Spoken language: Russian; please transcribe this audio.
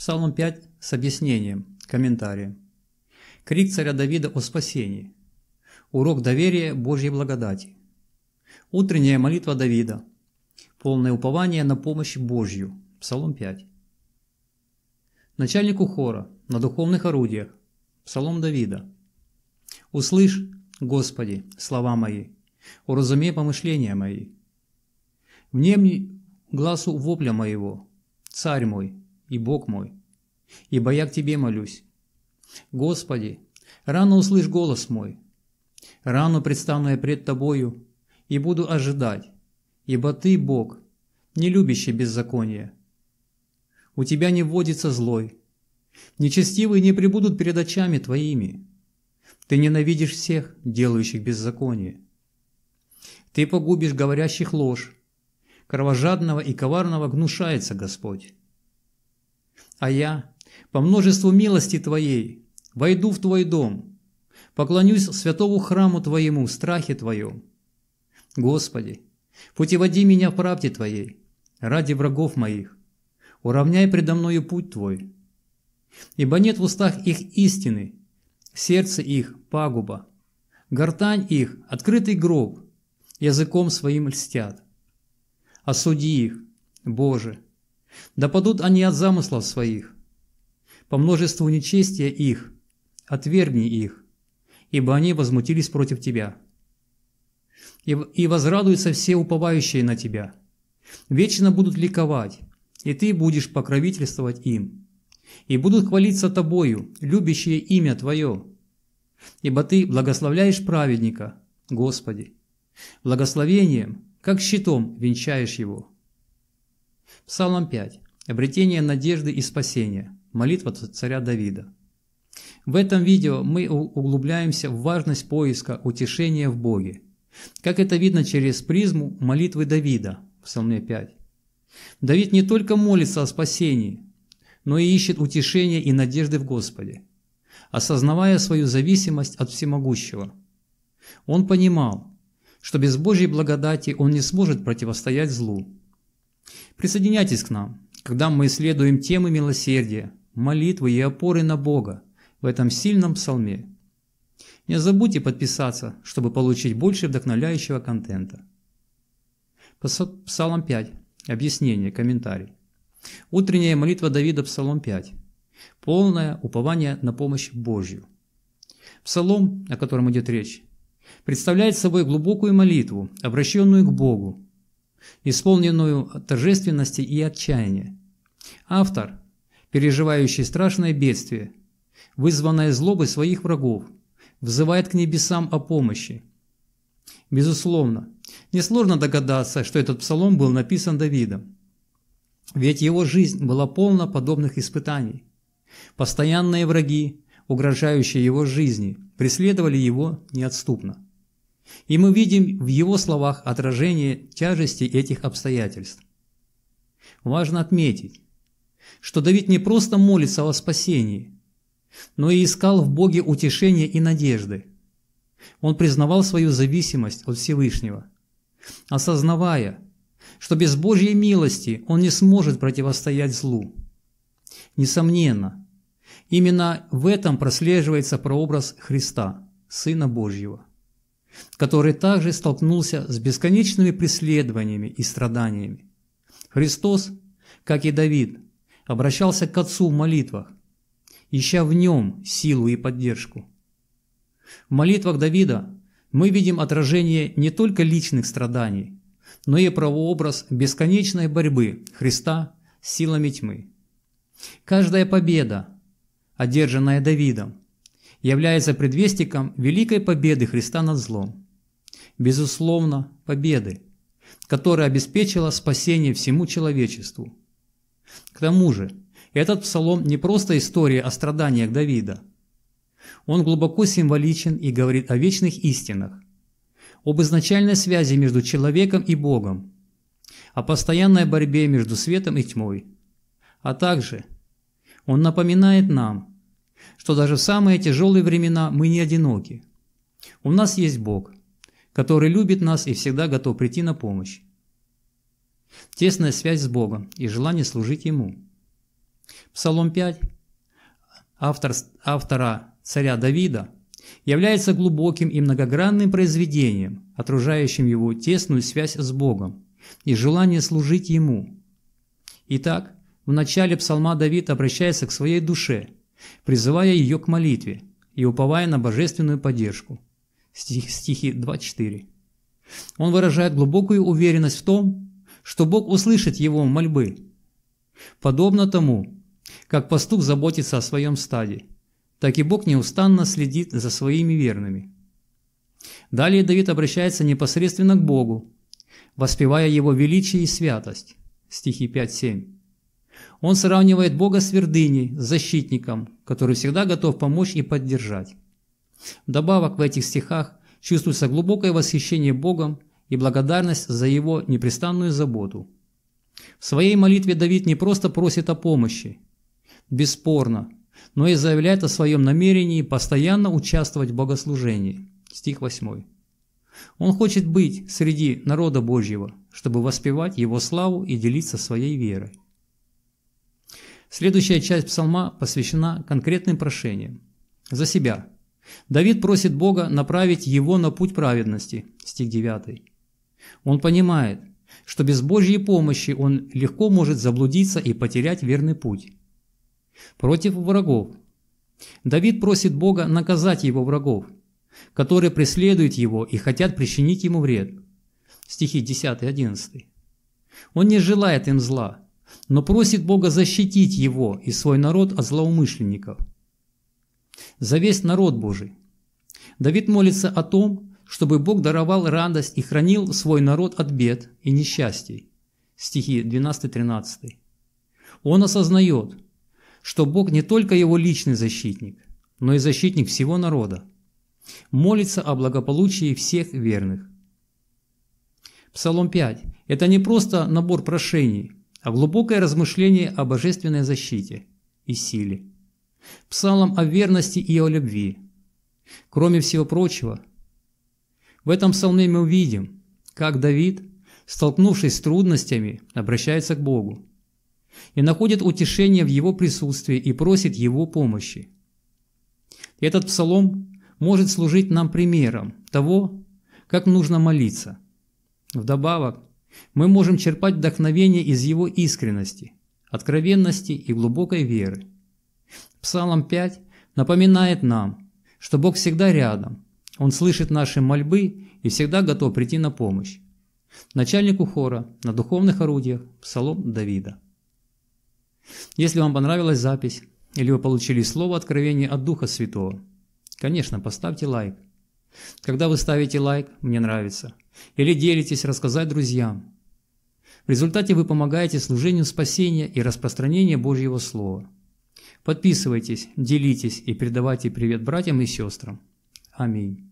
Псалом 5 с объяснением, комментарием. Крик царя Давида о спасении. Урок доверия Божьей благодати. Утренняя молитва Давида. Полное упование на помощь Божью. Псалом 5. Начальнику хора на духовных орудиях. Псалом Давида. «Услышь, Господи, слова мои, Уразуми помышления мои. Внемни глазу вопля моего, царь мой, и Бог мой, ибо я к Тебе молюсь. Господи, рано услышь голос мой, рано предстану я пред Тобою и буду ожидать, ибо Ты, Бог, не любящий беззаконие. У Тебя не вводится злой, нечестивые не прибудут перед очами Твоими. Ты ненавидишь всех, делающих беззаконие. Ты погубишь говорящих ложь, кровожадного и коварного гнушается Господь. А я, по множеству милости Твоей, войду в Твой дом, поклонюсь святому храму Твоему в страхе Твоем. Господи, путеводи меня в правде Твоей, ради врагов моих, уравняй предо мною путь Твой. Ибо нет в устах их истины, сердце их – пагуба, гортань их – открытый гроб, языком своим льстят. Осуди их, Боже, да они от замыслов своих, по множеству нечестия их, отвергни их, ибо они возмутились против тебя. И, и возрадуются все уповающие на тебя. Вечно будут ликовать, и ты будешь покровительствовать им. И будут хвалиться тобою, любящие имя твое. Ибо ты благословляешь праведника, Господи, благословением, как щитом венчаешь его». Псалом 5. Обретение надежды и спасения. Молитва царя Давида. В этом видео мы углубляемся в важность поиска утешения в Боге. Как это видно через призму молитвы Давида в Псалме 5. Давид не только молится о спасении, но и ищет утешения и надежды в Господе, осознавая свою зависимость от всемогущего. Он понимал, что без Божьей благодати он не сможет противостоять злу, Присоединяйтесь к нам, когда мы исследуем темы милосердия, молитвы и опоры на Бога в этом сильном псалме. Не забудьте подписаться, чтобы получить больше вдохновляющего контента. Псалом 5. Объяснение, комментарий. Утренняя молитва Давида, Псалом 5. Полное упование на помощь Божью. Псалом, о котором идет речь, представляет собой глубокую молитву, обращенную к Богу, исполненную торжественности и отчаяния. Автор, переживающий страшное бедствие, вызванное злобой своих врагов, взывает к небесам о помощи. Безусловно, несложно догадаться, что этот псалом был написан Давидом. Ведь его жизнь была полна подобных испытаний. Постоянные враги, угрожающие его жизни, преследовали его неотступно. И мы видим в его словах отражение тяжести этих обстоятельств. Важно отметить, что Давид не просто молится о спасении, но и искал в Боге утешения и надежды. Он признавал свою зависимость от Всевышнего, осознавая, что без Божьей милости он не сможет противостоять злу. Несомненно, именно в этом прослеживается прообраз Христа, Сына Божьего который также столкнулся с бесконечными преследованиями и страданиями. Христос, как и Давид, обращался к Отцу в молитвах, ища в нем силу и поддержку. В молитвах Давида мы видим отражение не только личных страданий, но и правообраз бесконечной борьбы Христа с силами тьмы. Каждая победа, одержанная Давидом, является предвестником великой победы Христа над злом. Безусловно, победы, которая обеспечила спасение всему человечеству. К тому же, этот псалом не просто история о страданиях Давида. Он глубоко символичен и говорит о вечных истинах, об изначальной связи между человеком и Богом, о постоянной борьбе между светом и тьмой. А также он напоминает нам – что даже в самые тяжелые времена мы не одиноки. У нас есть Бог, который любит нас и всегда готов прийти на помощь. Тесная связь с Богом и желание служить Ему. Псалом 5, автор, автора царя Давида, является глубоким и многогранным произведением, отражающим его тесную связь с Богом и желание служить Ему. Итак, в начале псалма Давид обращается к своей душе – призывая ее к молитве и уповая на божественную поддержку. Стих, стихи 24. Он выражает глубокую уверенность в том, что Бог услышит его мольбы, подобно тому, как пастух заботится о своем стаде, так и Бог неустанно следит за своими верными. Далее Давид обращается непосредственно к Богу, воспевая его величие и святость. Стихи 5-7. Он сравнивает Бога с вердыней, с защитником, который всегда готов помочь и поддержать. Вдобавок в этих стихах чувствуется глубокое восхищение Богом и благодарность за его непрестанную заботу. В своей молитве Давид не просто просит о помощи, бесспорно, но и заявляет о своем намерении постоянно участвовать в богослужении. Стих 8. Он хочет быть среди народа Божьего, чтобы воспевать Его славу и делиться своей верой. Следующая часть псалма посвящена конкретным прошениям. За себя. Давид просит Бога направить его на путь праведности, стих 9. Он понимает, что без Божьей помощи он легко может заблудиться и потерять верный путь. Против врагов. Давид просит Бога наказать его врагов, которые преследуют его и хотят причинить ему вред. Стихи 10-11. Он не желает им зла, но просит Бога защитить его и свой народ от злоумышленников. За весь народ Божий. Давид молится о том, чтобы Бог даровал радость и хранил свой народ от бед и несчастий. Стихи 12-13. Он осознает, что Бог не только его личный защитник, но и защитник всего народа. Молится о благополучии всех верных. Псалом 5. Это не просто набор прошений – а глубокое размышление о божественной защите и силе, псалом о верности и о любви. Кроме всего прочего, в этом псалме мы увидим, как Давид, столкнувшись с трудностями, обращается к Богу и находит утешение в Его присутствии и просит Его помощи. Этот псалом может служить нам примером того, как нужно молиться. Вдобавок, мы можем черпать вдохновение из его искренности, откровенности и глубокой веры. Псалом 5 напоминает нам, что Бог всегда рядом, Он слышит наши мольбы и всегда готов прийти на помощь. Начальнику хора на духовных орудиях Псалом Давида. Если вам понравилась запись, или вы получили слово откровение от Духа Святого, конечно, поставьте лайк. Когда вы ставите лайк, мне нравится – или делитесь рассказать друзьям. В результате вы помогаете служению спасения и распространению Божьего Слова. Подписывайтесь, делитесь и передавайте привет братьям и сестрам. Аминь.